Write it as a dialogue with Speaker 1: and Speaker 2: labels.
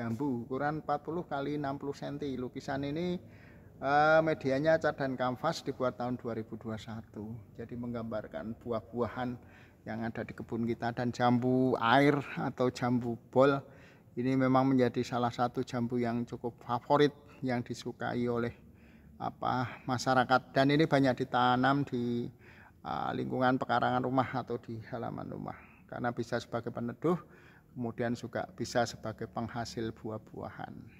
Speaker 1: jambu ukuran 40 kali 60 cm lukisan ini uh, medianya cat dan kanvas dibuat tahun 2021 jadi menggambarkan buah-buahan yang ada di kebun kita dan jambu air atau jambu bol ini memang menjadi salah satu jambu yang cukup favorit yang disukai oleh apa masyarakat dan ini banyak ditanam di uh, lingkungan pekarangan rumah atau di halaman rumah karena bisa sebagai peneduh kemudian juga bisa sebagai penghasil buah-buahan.